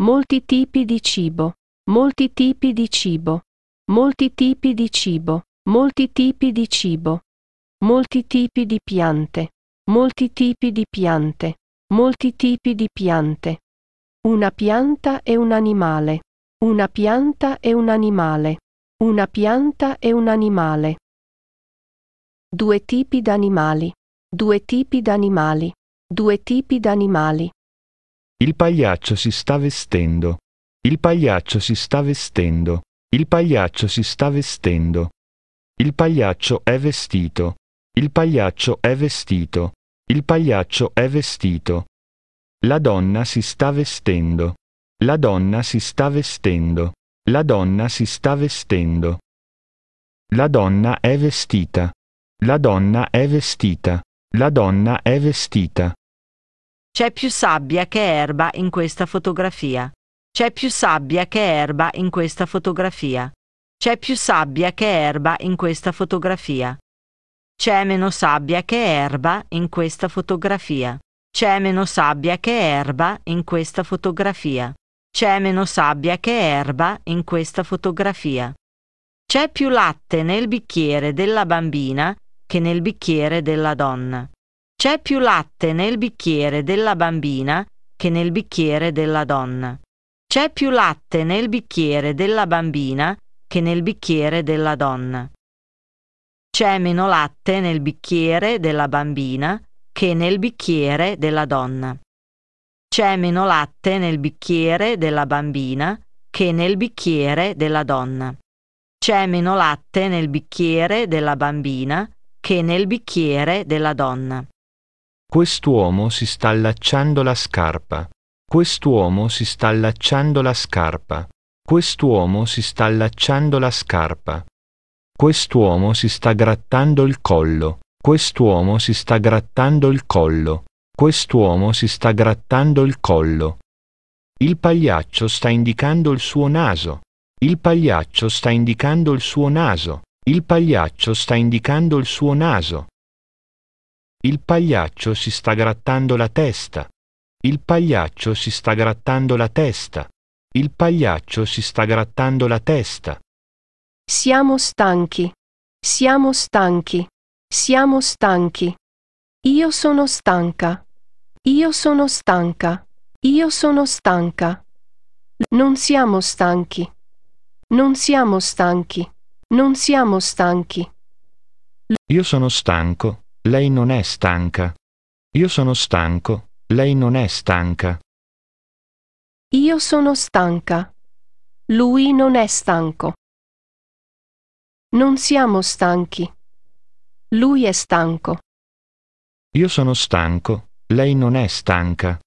Molti tipi di cibo. Molti tipi di cibo. Molti tipi di cibo. Molti tipi di cibo. Molti tipi di piante. Molti tipi di piante. Molti tipi di piante. Una pianta e un animale. Una pianta e un animale. Una pianta e un animale. Due tipi d'animali. Due tipi d'animali. Due tipi d'animali. Il pagliaccio si sta vestendo. Il pagliaccio si sta vestendo. Il pagliaccio si sta vestendo. Il pagliaccio è vestito. Il pagliaccio è vestito. Il pagliaccio è vestito. La donna si sta vestendo. La donna si sta vestendo. La donna si sta vestendo. La donna è vestita. La donna è vestita. La donna è vestita. C'è più sabbia che erba in questa fotografia. C'è più sabbia che erba in questa fotografia. C'è più sabbia che erba in questa fotografia. C'è meno sabbia che erba in questa fotografia. C'è meno sabbia che erba in questa fotografia. C'è meno sabbia che erba in questa fotografia. C'è più latte nel bicchiere della bambina che nel bicchiere della donna. C'è più latte nel bicchiere della bambina che nel bicchiere della donna. C'è più latte nel bicchiere della bambina che nel bicchiere della donna. C'è meno latte nel bicchiere della bambina che nel bicchiere della donna. C'è meno latte nel bicchiere della bambina che nel bicchiere della donna. C'è meno latte nel bicchiere della bambina che nel bicchiere della donna. Quest'uomo si sta allacciando la scarpa. Quest'uomo si sta allacciando la scarpa. Quest'uomo si sta allacciando la scarpa. Quest'uomo si sta grattando il collo. Quest'uomo si sta grattando il collo. Quest'uomo si sta grattando il collo. Il pagliaccio sta indicando il suo naso. Il pagliaccio sta indicando il suo naso. Il pagliaccio sta indicando il suo naso. Il pagliaccio si sta grattando la testa. Il pagliaccio si sta grattando la testa. Il pagliaccio si sta grattando la testa. Siamo stanchi. Siamo stanchi. Siamo stanchi. Io sono stanca. Io sono stanca. Io sono stanca. Non siamo stanchi. Non siamo stanchi. Non siamo stanchi. Io sono stanco. Lei non è stanca. Io sono stanco. Lei non è stanca. Io sono stanca. Lui non è stanco. Non siamo stanchi. Lui è stanco. Io sono stanco. Lei non è stanca.